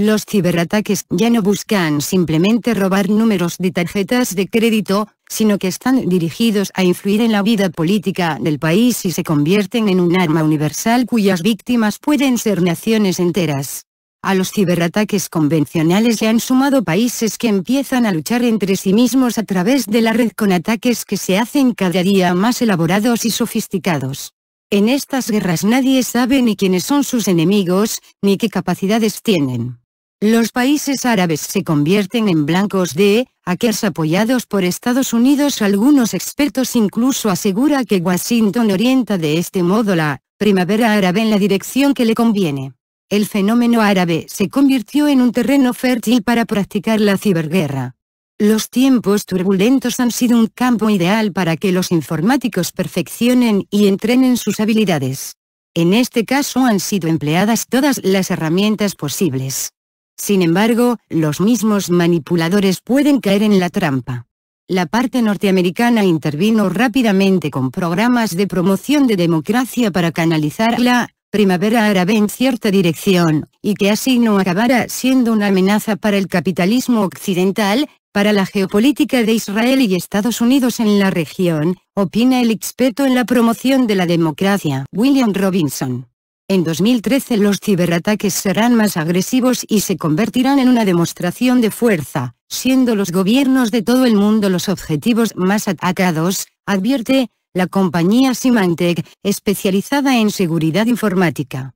Los ciberataques ya no buscan simplemente robar números de tarjetas de crédito, sino que están dirigidos a influir en la vida política del país y se convierten en un arma universal cuyas víctimas pueden ser naciones enteras. A los ciberataques convencionales se han sumado países que empiezan a luchar entre sí mismos a través de la red con ataques que se hacen cada día más elaborados y sofisticados. En estas guerras nadie sabe ni quiénes son sus enemigos, ni qué capacidades tienen. Los países árabes se convierten en blancos de hackers apoyados por Estados Unidos. Algunos expertos incluso aseguran que Washington orienta de este modo la primavera árabe en la dirección que le conviene. El fenómeno árabe se convirtió en un terreno fértil para practicar la ciberguerra. Los tiempos turbulentos han sido un campo ideal para que los informáticos perfeccionen y entrenen sus habilidades. En este caso han sido empleadas todas las herramientas posibles. Sin embargo, los mismos manipuladores pueden caer en la trampa. La parte norteamericana intervino rápidamente con programas de promoción de democracia para canalizar la primavera árabe en cierta dirección, y que así no acabara siendo una amenaza para el capitalismo occidental, para la geopolítica de Israel y Estados Unidos en la región, opina el experto en la promoción de la democracia, William Robinson. En 2013 los ciberataques serán más agresivos y se convertirán en una demostración de fuerza, siendo los gobiernos de todo el mundo los objetivos más atacados, advierte, la compañía Symantec, especializada en seguridad informática.